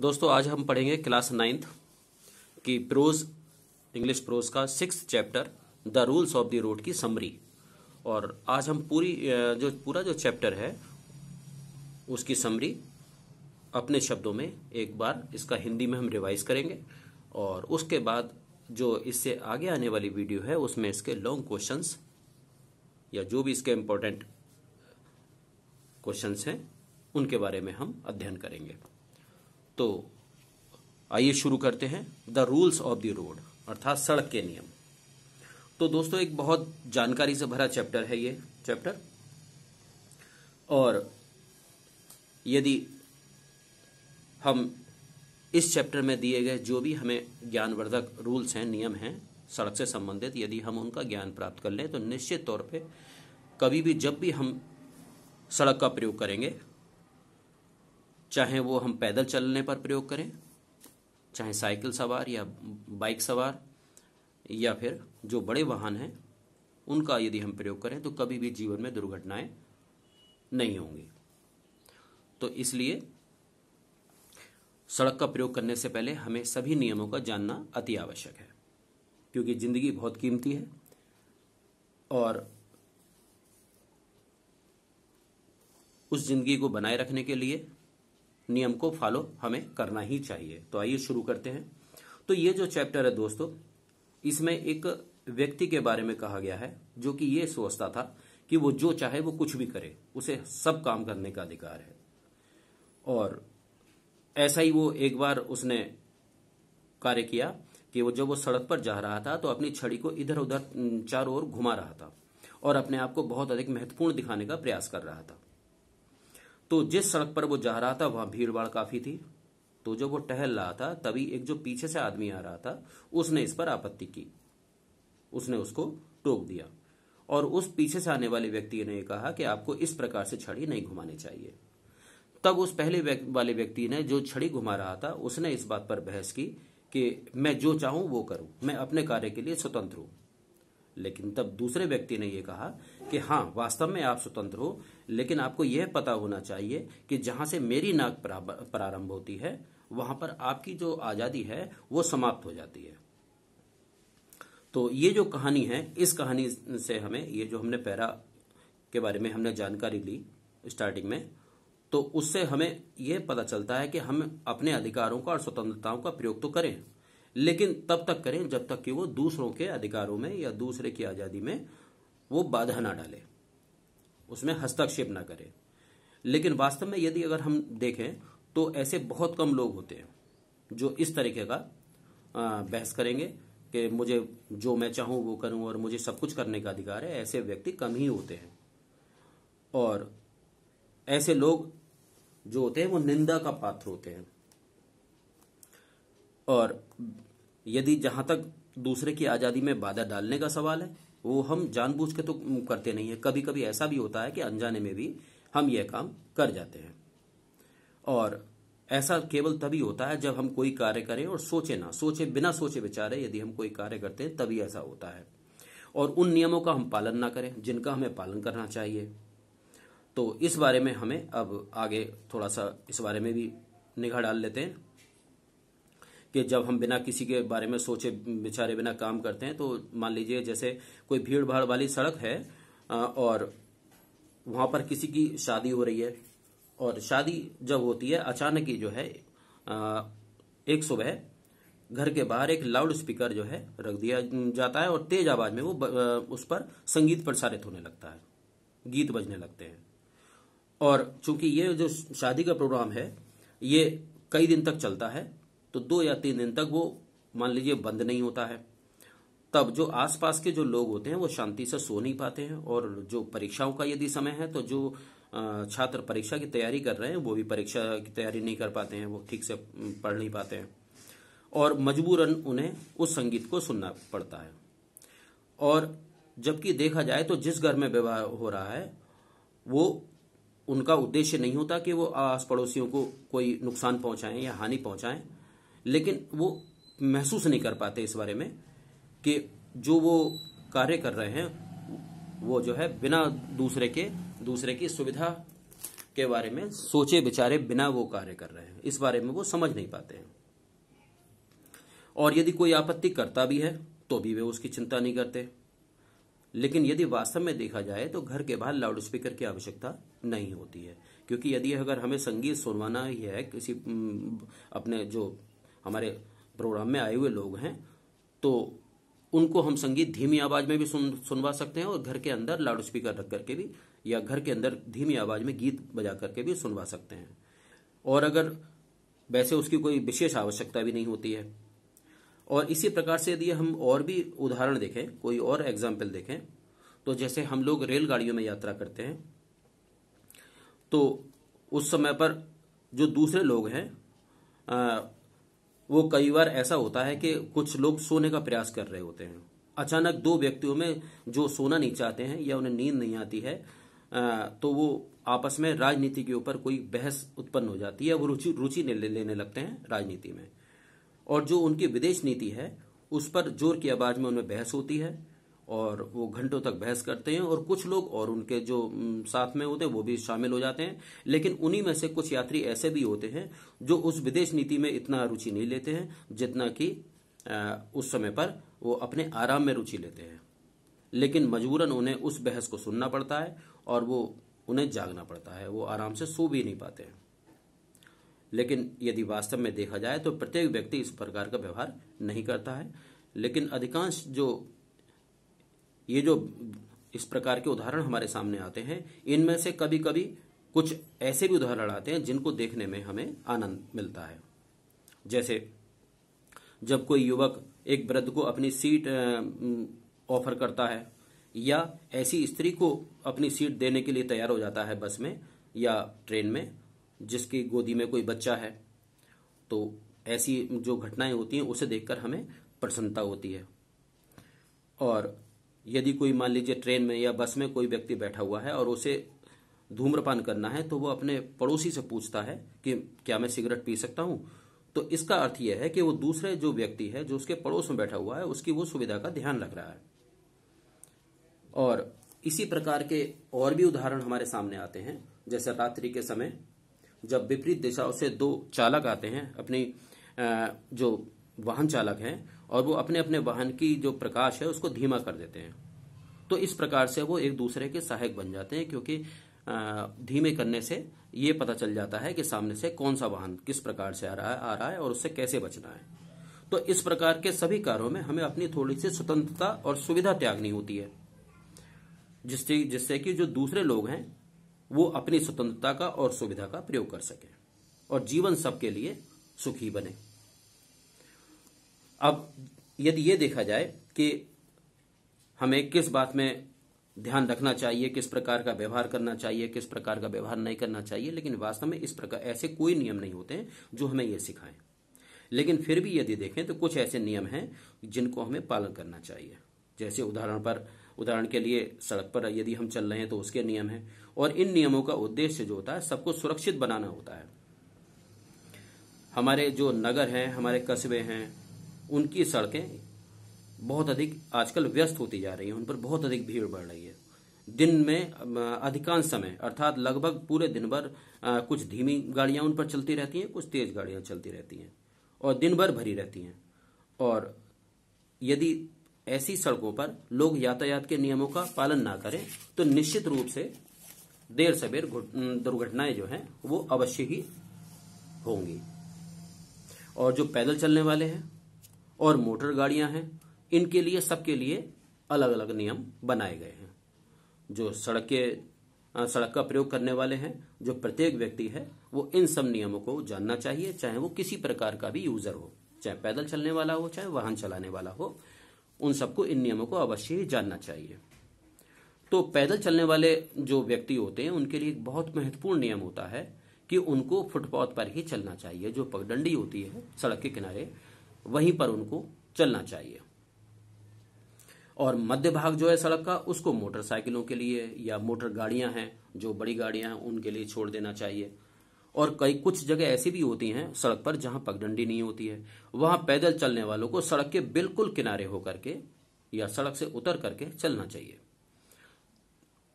दोस्तों आज हम पढ़ेंगे क्लास नाइन्थ की प्रोज इंग्लिश प्रोज का six chapter the rules of the road की समरी और आज हम पूरी जो पूरा जो चैप्टर है उसकी समरी अपने शब्दों में एक बार इसका हिंदी में हम रिवाइज करेंगे और उसके बाद जो इससे आगे आने वाली वीडियो है उसमें इसके लॉन्ग क्वेश्चंस या जो भी इसके इम्पोर्टेंट क्वेश्चंस हैं उनके बारे में हम अध्ययन करेंगे तो आइए शुरू करते हैं the rules of the road अर्थात सड़क के नियम तो दोस्तों एक बहुत जानकारी से भरा चैप्टर है ये चैप्टर और यदि हम इस चैप्टर में दिए गए जो भी हमें ज्ञानवर्धक रूल्स हैं नियम हैं सड़क से संबंधित यदि हम उनका ज्ञान प्राप्त कर लें तो निश्चित तौर पे कभी भी जब भी हम सड़क का प्रयोग करेंगे चाहे वो हम पैदल चलने पर प्रयोग करें चाहे साइकिल सवार या बाइक सवार या फिर जो बड़े वाहन हैं उनका यदि हम प्रयोग करें तो कभी भी जीवन में दुर्घटनाएं नहीं होंगी तो इसलिए सड़क का प्रयोग करने से पहले हमें सभी नियमों का जानना अति आवश्यक है क्योंकि जिंदगी बहुत कीमती है और उस जिंदगी को बनाए रखने के लिए नियम को फॉलो हमें करना ही चाहिए तो आइए शुरू करते हैं तो ये जो चैप्टर है दोस्तों इसमें एक व्यक्ति के बारे में कहा गया है जो कि ये सोचता था कि वो जो चाहे वो कुछ भी करे उसे सब काम करने का अधिकार है और ऐसा ही वो एक बार उसने कार्य किया कि वो जब वो सड़क पर जा रहा था तो अपनी छड़ी को इधर उधर चारों ओर घुमा रहा था और अपने आप को बहुत अधिक महत्वपूर्ण दिखाने का प्रयास कर रहा था तो जिस सड़क पर वो जा रहा था वहां भीड़ भाड़ काफी थी तो जब वो टहल रहा था तभी एक जो पीछे से आदमी आ रहा था उसने इस पर आपत्ति की उसने उसको टोक दिया और उस पीछे से आने वाले व्यक्ति ने कहा कि आपको इस प्रकार से छड़ी नहीं घुमानी चाहिए तब उस पहले वाले व्यक्ति ने जो छड़ी घुमा रहा था उसने इस बात पर बहस की कि मैं जो चाहूं वो करूं मैं अपने कार्य के लिए स्वतंत्र हूं लेकिन तब दूसरे व्यक्ति ने यह कहा कि हाँ वास्तव में आप स्वतंत्र हो लेकिन आपको यह पता होना चाहिए कि जहां से मेरी नाक प्रारंभ होती है वहां पर आपकी जो आजादी है वो समाप्त हो जाती है तो ये जो कहानी है इस कहानी से हमें ये जो हमने पैरा के बारे में हमने जानकारी ली स्टार्टिंग में तो उससे हमें यह पता चलता है कि हम अपने अधिकारों का और स्वतंत्रताओं का प्रयोग तो करें लेकिन तब तक करें जब तक कि वो दूसरों के अधिकारों में या दूसरे की आज़ादी में वो बाधा ना डाले उसमें हस्तक्षेप ना करें लेकिन वास्तव में यदि अगर हम देखें तो ऐसे बहुत कम लोग होते हैं जो इस तरीके का बहस करेंगे कि मुझे जो मैं चाहूं वो करूं और मुझे सब कुछ करने का अधिकार है ऐसे व्यक्ति कम ही होते हैं और ऐसे लोग जो होते हैं वो निंदा का पात्र होते हैं और यदि जहां तक दूसरे की आजादी में बाधा डालने का सवाल है वो हम जानबूझ के तो करते नहीं है कभी कभी ऐसा भी होता है कि अनजाने में भी हम यह काम कर जाते हैं और ऐसा केवल तभी होता है जब हम कोई कार्य करें और सोचे ना सोचे बिना सोचे विचारे यदि हम कोई कार्य करते हैं तभी ऐसा होता है और उन नियमों का हम पालन ना करें जिनका हमें पालन करना चाहिए तो इस बारे में हमें अब आगे थोड़ा सा इस बारे में भी निगाह डाल लेते हैं कि जब हम बिना किसी के बारे में सोचे बेचारे बिना काम करते हैं तो मान लीजिए जैसे कोई भीड़ भाड़ वाली सड़क है और वहां पर किसी की शादी हो रही है और शादी जब होती है अचानक ही जो है एक सुबह घर के बाहर एक लाउड स्पीकर जो है रख दिया जाता है और तेज आवाज में वो उस पर संगीत प्रसारित होने लगता है गीत बजने लगते हैं और चूंकि ये जो शादी का प्रोग्राम है ये कई दिन तक चलता है तो दो या तीन दिन तक वो मान लीजिए बंद नहीं होता है तब जो आसपास के जो लोग होते हैं वो शांति से सो नहीं पाते हैं और जो परीक्षाओं का यदि समय है तो जो छात्र परीक्षा की तैयारी कर रहे हैं वो भी परीक्षा की तैयारी नहीं कर पाते हैं वो ठीक से पढ़ नहीं पाते हैं और मजबूरन उन्हें उस संगीत को सुनना पड़ता है और जबकि देखा जाए तो जिस घर में विवाह हो रहा है वो उनका उद्देश्य नहीं होता कि वो आस पड़ोसियों को कोई नुकसान पहुंचाएं या हानि पहुंचाएं लेकिन वो महसूस नहीं कर पाते इस बारे में कि जो वो कार्य कर रहे हैं वो जो है बिना दूसरे के दूसरे की सुविधा के बारे में सोचे बिचारे बिना वो कार्य कर रहे हैं इस बारे में वो समझ नहीं पाते हैं और यदि कोई आपत्ति करता भी है तो भी वे उसकी चिंता नहीं करते लेकिन यदि वास्तव में देखा जाए तो घर के बाहर लाउड स्पीकर की आवश्यकता नहीं होती है क्योंकि यदि अगर हमें संगीत सुनवाना ही है किसी अपने जो हमारे प्रोग्राम में आए हुए लोग हैं तो उनको हम संगीत धीमी आवाज में भी सुन सुनवा सकते हैं और घर के अंदर लाउड स्पीकर रख करके भी या घर के अंदर धीमी आवाज में गीत बजा करके भी सुनवा सकते हैं और अगर वैसे उसकी कोई विशेष आवश्यकता भी नहीं होती है और इसी प्रकार से यदि हम और भी उदाहरण देखें कोई और एग्जाम्पल देखें तो जैसे हम लोग रेलगाड़ियों में यात्रा करते हैं तो उस समय पर जो दूसरे लोग हैं वो कई बार ऐसा होता है कि कुछ लोग सोने का प्रयास कर रहे होते हैं अचानक दो व्यक्तियों में जो सोना नहीं चाहते हैं या उन्हें नींद नहीं आती है तो वो आपस में राजनीति के ऊपर कोई बहस उत्पन्न हो जाती है वो रुचि रुचि लेने लगते हैं राजनीति में और जो उनकी विदेश नीति है उस पर जोर की आवाज में उनमें बहस होती है और वो घंटों तक बहस करते हैं और कुछ लोग और उनके जो साथ में होते हैं वो भी शामिल हो जाते हैं लेकिन उन्हीं में से कुछ यात्री ऐसे भी होते हैं जो उस विदेश नीति में इतना रुचि नहीं लेते हैं जितना कि उस समय पर वो अपने आराम में रुचि लेते हैं लेकिन मजबूरन उन्हें उस बहस को सुनना पड़ता है और वो उन्हें जागना पड़ता है वो आराम से सो भी नहीं पाते हैं लेकिन यदि वास्तव में देखा जाए तो प्रत्येक व्यक्ति इस प्रकार का व्यवहार नहीं करता है लेकिन अधिकांश जो ये जो इस प्रकार के उदाहरण हमारे सामने आते हैं इनमें से कभी कभी कुछ ऐसे भी उदाहरण आते हैं जिनको देखने में हमें आनंद मिलता है जैसे जब कोई युवक एक वृद्ध को अपनी सीट ऑफर करता है या ऐसी स्त्री को अपनी सीट देने के लिए तैयार हो जाता है बस में या ट्रेन में जिसकी गोदी में कोई बच्चा है तो ऐसी जो घटनाएं होती हैं उसे देखकर हमें प्रसन्नता होती है और यदि कोई मान लीजिए ट्रेन में या बस में कोई व्यक्ति बैठा हुआ है और उसे धूम्रपान करना है तो वो अपने पड़ोसी से पूछता है कि क्या मैं सिगरेट पी सकता हूं तो इसका अर्थ यह है कि वो दूसरे जो व्यक्ति है जो उसके पड़ोस में बैठा हुआ है उसकी वो सुविधा का ध्यान रख रहा है और इसी प्रकार के और भी उदाहरण हमारे सामने आते हैं जैसे रात्रि के समय जब विपरीत दिशाओं से दो चालक आते हैं अपनी जो वाहन चालक हैं और वो अपने अपने वाहन की जो प्रकाश है उसको धीमा कर देते हैं तो इस प्रकार से वो एक दूसरे के सहायक बन जाते हैं क्योंकि धीमे करने से ये पता चल जाता है कि सामने से कौन सा वाहन किस प्रकार से आ रहा है आ रहा है और उससे कैसे बचना है तो इस प्रकार के सभी कार्यों में हमें अपनी थोड़ी सी स्वतंत्रता और सुविधा त्यागनी होती है जिससे जिससे कि जो दूसरे लोग हैं वो अपनी स्वतंत्रता का और सुविधा का प्रयोग कर सकें और जीवन सबके लिए सुखी बने अब यदि ये देखा जाए कि हमें किस बात में ध्यान रखना चाहिए किस प्रकार का व्यवहार करना चाहिए किस प्रकार का व्यवहार नहीं करना चाहिए लेकिन वास्तव में इस प्रकार ऐसे कोई नियम नहीं होते हैं जो हमें ये सिखाएं लेकिन फिर भी यदि देखें तो कुछ ऐसे नियम हैं जिनको हमें पालन करना चाहिए जैसे उदाहरण पर उदाहरण के लिए सड़क पर यदि हम चल रहे हैं तो उसके नियम हैं और इन नियमों का उद्देश्य जो होता है सबको सुरक्षित बनाना होता है हमारे जो नगर हैं हमारे कस्बे हैं उनकी सड़कें बहुत अधिक आजकल व्यस्त होती जा रही है उन पर बहुत अधिक भीड़ बढ़ रही है दिन में अधिकांश समय अर्थात लगभग पूरे दिन भर कुछ धीमी गाड़ियां उन पर चलती रहती हैं कुछ तेज गाड़ियां चलती रहती हैं और दिन भर भरी रहती हैं और यदि ऐसी सड़कों पर लोग यातायात के नियमों का पालन ना करें तो निश्चित रूप से देर सवेर दुर्घटनाएं जो हैं वो अवश्य ही होंगी और जो पैदल चलने वाले हैं और मोटर गाड़ियां हैं इनके लिए सबके लिए अलग अलग नियम बनाए गए हैं जो सड़क के सड़क का प्रयोग करने वाले हैं जो प्रत्येक व्यक्ति है वो इन सब नियमों को जानना चाहिए चाहे वो किसी प्रकार का भी यूजर हो चाहे पैदल चलने वाला हो चाहे वाहन चलाने वाला हो उन सबको इन नियमों को अवश्य ही जानना चाहिए तो पैदल चलने वाले जो व्यक्ति होते हैं उनके लिए एक बहुत महत्वपूर्ण नियम होता है कि उनको फुटपाथ पर ही चलना चाहिए जो पगडंडी होती है सड़क के किनारे वहीं पर उनको चलना चाहिए और मध्य भाग जो है सड़क का उसको मोटरसाइकिलों के लिए या मोटर गाड़ियां हैं जो बड़ी गाड़ियां हैं उनके लिए छोड़ देना चाहिए और कई कुछ जगह ऐसी भी होती हैं सड़क पर जहां पगडंडी नहीं होती है वहां पैदल चलने वालों को सड़क के बिल्कुल किनारे होकर के या सड़क से उतर करके चलना चाहिए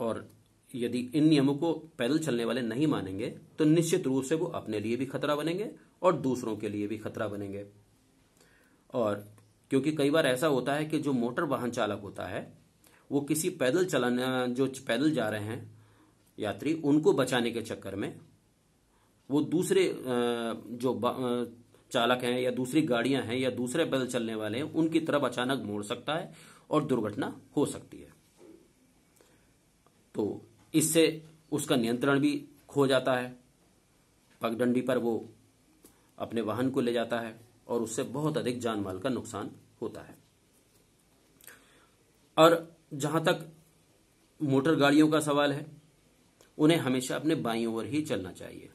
और यदि इन नियमों को पैदल चलने वाले नहीं मानेंगे तो निश्चित रूप से वो अपने लिए भी खतरा बनेंगे और दूसरों के लिए भी खतरा बनेंगे और क्योंकि कई बार ऐसा होता है कि जो मोटर वाहन चालक होता है वो किसी पैदल चलाने जो पैदल जा रहे हैं यात्री उनको बचाने के चक्कर में वो दूसरे जो चालक हैं या दूसरी गाड़ियां हैं या दूसरे पैदल चलने वाले हैं उनकी तरफ अचानक मोड़ सकता है और दुर्घटना हो सकती है तो इससे उसका नियंत्रण भी खो जाता है पगडंडी पर वो अपने वाहन को ले जाता है और उससे बहुत अधिक जान माल का नुकसान होता है और जहां तक मोटर गाड़ियों का सवाल है उन्हें हमेशा अपने बाई ओर ही चलना चाहिए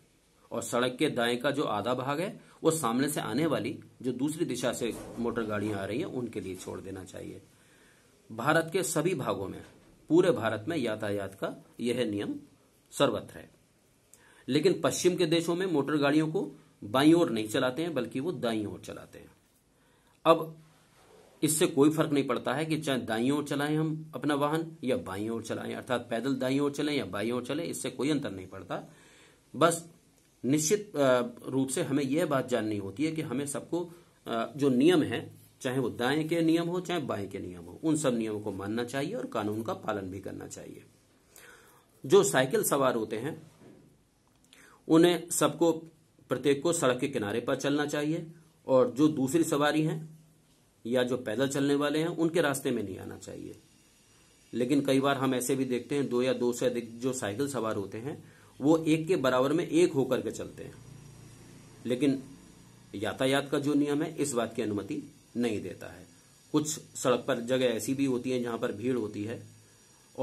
और सड़क के दाएं का जो आधा भाग है वो सामने से आने वाली जो दूसरी दिशा से मोटर गाड़ियां आ रही हैं उनके लिए छोड़ देना चाहिए भारत के सभी भागों में पूरे भारत में यातायात का यह नियम सर्वत्र है लेकिन पश्चिम के देशों में मोटर गाड़ियों को बाई ओर नहीं चलाते हैं बल्कि वो दाई ओर चलाते हैं अब इससे कोई फर्क नहीं पड़ता है कि चाहे दाई ओर चलाएं हम अपना वाहन या बाई ओर चलाएं अर्थात पैदल दाई ओर चलें या बाई ओर चलें इससे कोई अंतर नहीं पड़ता बस निश्चित रूप से हमें यह बात जाननी होती है कि हमें सबको जो नियम है चाहे वो दाएं के नियम हो चाहे बाएं के नियम हो उन सब नियमों को मानना चाहिए और कानून का पालन भी करना चाहिए जो साइकिल सवार होते हैं उन्हें सबको प्रत्येक को सड़क के किनारे पर चलना चाहिए और जो दूसरी सवारी हैं या जो पैदल चलने वाले हैं उनके रास्ते में नहीं आना चाहिए लेकिन कई बार हम ऐसे भी देखते हैं दो या दो से अधिक जो साइकिल सवार होते हैं वो एक के बराबर में एक होकर के चलते हैं लेकिन यातायात का जो नियम है इस बात की अनुमति नहीं देता है कुछ सड़क पर जगह ऐसी भी होती है जहां पर भीड़ होती है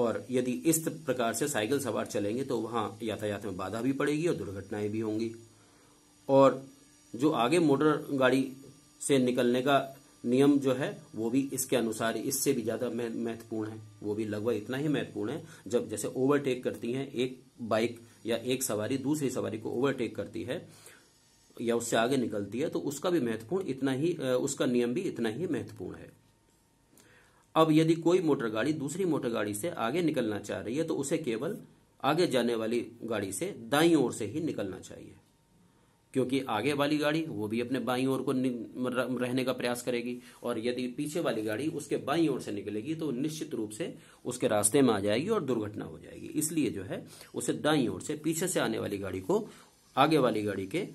और यदि इस प्रकार से साइकिल सवार चलेंगे तो वहां यातायात में बाधा भी पड़ेगी और दुर्घटनाएं भी होंगी और जो आगे मोटर गाड़ी से निकलने का नियम जो है वो भी इसके अनुसार इससे भी ज़्यादा महत्वपूर्ण है वो भी लगभग इतना ही महत्वपूर्ण है जब जैसे ओवरटेक करती है एक बाइक या एक सवारी दूसरी सवारी को ओवरटेक करती है या उससे आगे निकलती है तो उसका भी महत्वपूर्ण इतना ही उसका नियम भी इतना ही महत्वपूर्ण है अब यदि कोई मोटर गाड़ी दूसरी मोटर गाड़ी से आगे निकलना चाह रही है तो उसे केवल आगे जाने वाली गाड़ी से दाई ओर से ही निकलना चाहिए क्योंकि आगे वाली गाड़ी वो भी अपने बाई ओर को रहने का प्रयास करेगी और यदि पीछे वाली गाड़ी उसके बाई ओर से निकलेगी तो निश्चित रूप से उसके रास्ते में आ जाएगी और दुर्घटना हो जाएगी इसलिए जो है उसे दाई ओर से पीछे से आने वाली गाड़ी को आगे वाली गाड़ी के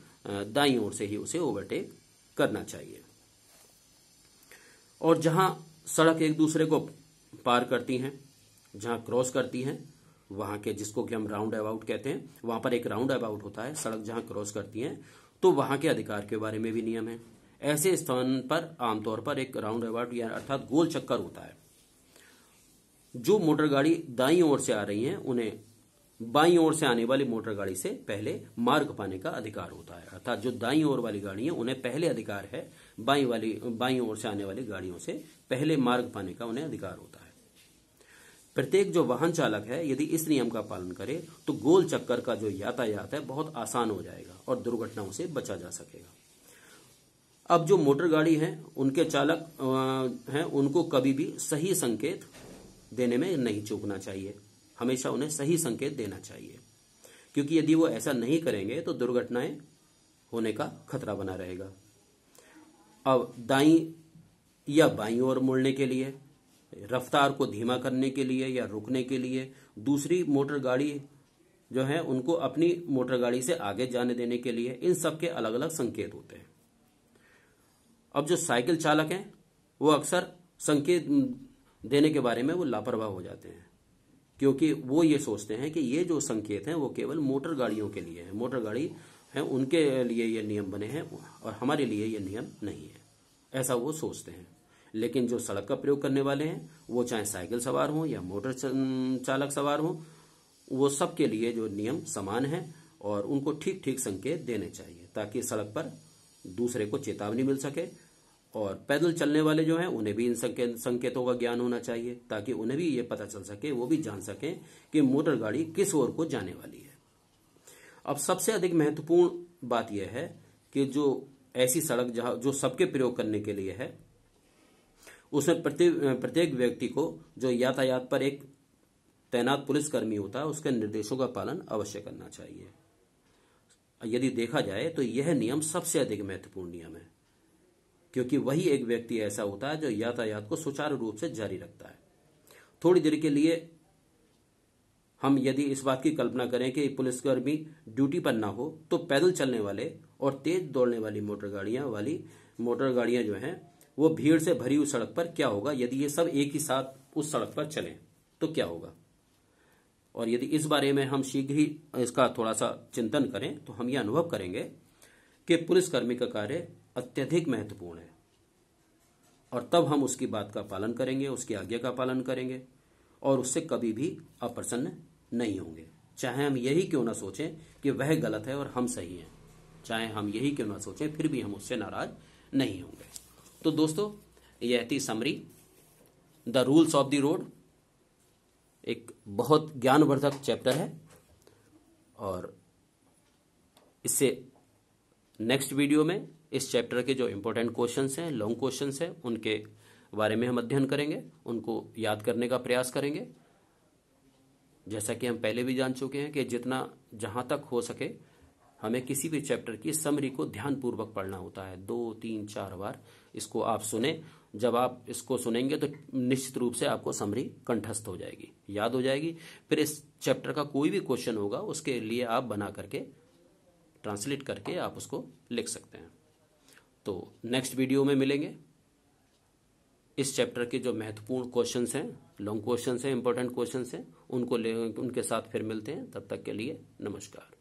दाई ओर से ही उसे ओवरटेक करना चाहिए और जहां सड़क एक दूसरे को पार करती है जहां क्रॉस करती है वहां के जिसको कि हम राउंड अबाउट कहते हैं वहां पर एक राउंड अबाउट होता है सड़क जहां क्रॉस करती है तो वहां के अधिकार के बारे में भी नियम है ऐसे स्थान पर आमतौर पर एक राउंड अबाउट या अर्थात गोल चक्कर होता है जो मोटर गाड़ी दाई ओर से आ रही है उन्हें बाई ओर से आने वाली मोटर गाड़ी से पहले मार्ग पाने का अधिकार होता है अर्थात जो दाई ओर वाली गाड़ी है उन्हें पहले अधिकार है बाई वाली बाई ओर से आने वाली गाड़ियों से पहले मार्ग पाने का उन्हें अधिकार होता है प्रत्येक जो वाहन चालक है यदि इस नियम का पालन करे तो गोल चक्कर का जो यातायात है बहुत आसान हो जाएगा और दुर्घटनाओं से बचा जा सकेगा अब जो मोटर गाड़ी है उनके चालक हैं उनको कभी भी सही संकेत देने में नहीं चूकना चाहिए हमेशा उन्हें सही संकेत देना चाहिए क्योंकि यदि वो ऐसा नहीं करेंगे तो दुर्घटनाएं होने का खतरा बना रहेगा अब दाई या बाई ओर मुड़ने के लिए रफ्तार को धीमा करने के लिए या रुकने के लिए दूसरी मोटर गाड़ी जो है उनको अपनी मोटर गाड़ी से आगे जाने देने के लिए इन सब के अलग अलग संकेत होते हैं अब जो साइकिल चालक हैं वो अक्सर संकेत देने के बारे में वो लापरवाह हो जाते हैं क्योंकि वो ये सोचते हैं कि ये जो संकेत हैं वो केवल मोटर गाड़ियों के लिए है मोटर गाड़ी है उनके लिए ये नियम बने हैं और हमारे लिए ये नियम नहीं है ऐसा वो सोचते हैं लेकिन जो सड़क का प्रयोग करने वाले हैं वो चाहे साइकिल सवार हों या मोटर चालक सवार हों वो सबके लिए जो नियम समान है और उनको ठीक ठीक संकेत देने चाहिए ताकि सड़क पर दूसरे को चेतावनी मिल सके और पैदल चलने वाले जो हैं उन्हें भी इन संकेत संकेतों का ज्ञान होना चाहिए ताकि उन्हें भी ये पता चल सके वो भी जान सकें कि मोटर गाड़ी किस ओर को जाने वाली है अब सबसे अधिक महत्वपूर्ण बात यह है कि जो ऐसी सड़क जहाँ जो सबके प्रयोग करने के लिए है उसमें प्रत्येक प्रत्येक व्यक्ति को जो यातायात पर एक तैनात पुलिसकर्मी होता है उसके निर्देशों का पालन अवश्य करना चाहिए यदि देखा जाए तो यह नियम सबसे अधिक महत्वपूर्ण नियम है क्योंकि वही एक व्यक्ति ऐसा होता है जो यातायात को सुचारू रूप से जारी रखता है थोड़ी देर के लिए हम यदि इस बात की कल्पना करें कि पुलिसकर्मी ड्यूटी पर ना हो तो पैदल चलने वाले और तेज दौड़ने वाली मोटर गाड़ियां वाली मोटर गाड़ियां जो हैं वो भीड़ से भरी हुई सड़क पर क्या होगा यदि ये सब एक ही साथ उस सड़क पर चले तो क्या होगा और यदि इस बारे में हम शीघ्र ही इसका थोड़ा सा चिंतन करें तो हम ये अनुभव करेंगे कि पुलिसकर्मी का कार्य अत्यधिक महत्वपूर्ण है और तब हम उसकी बात का पालन करेंगे उसकी आज्ञा का पालन करेंगे और उससे कभी भी अप्रसन्न नहीं होंगे चाहे हम यही क्यों ना सोचें कि वह गलत है और हम सही हैं चाहे हम यही क्यों ना सोचें फिर भी हम उससे नाराज नहीं होंगे तो दोस्तों यह थी summary the rules of the road एक बहुत ज्ञानवर्धक चैप्टर है और इससे नेक्स्ट वीडियो में इस चैप्टर के जो इम्पोर्टेंट क्वेश्चन हैं लॉन्ग क्वेश्चन हैं उनके बारे में हम अध्ययन करेंगे उनको याद करने का प्रयास करेंगे जैसा कि हम पहले भी जान चुके हैं कि जितना जहां तक हो सके हमें किसी भी चैप्टर की समरी को ध्यानपूर्वक पढ़ना होता है दो तीन चार बार इसको आप सुने जब आप इसको सुनेंगे तो निश्चित रूप से आपको समरी कंठस्थ हो जाएगी याद हो जाएगी फिर इस चैप्टर का कोई भी क्वेश्चन होगा उसके लिए आप बना करके ट्रांसलेट करके आप उसको लिख सकते हैं तो नेक्स्ट वीडियो में मिलेंगे इस चैप्टर के जो महत्वपूर्ण क्वेश्चंस हैं लॉन्ग क्वेश्चंस हैं इंपॉर्टेंट क्वेश्चंस हैं उनको ले उनके साथ फिर मिलते हैं तब तक के लिए नमस्कार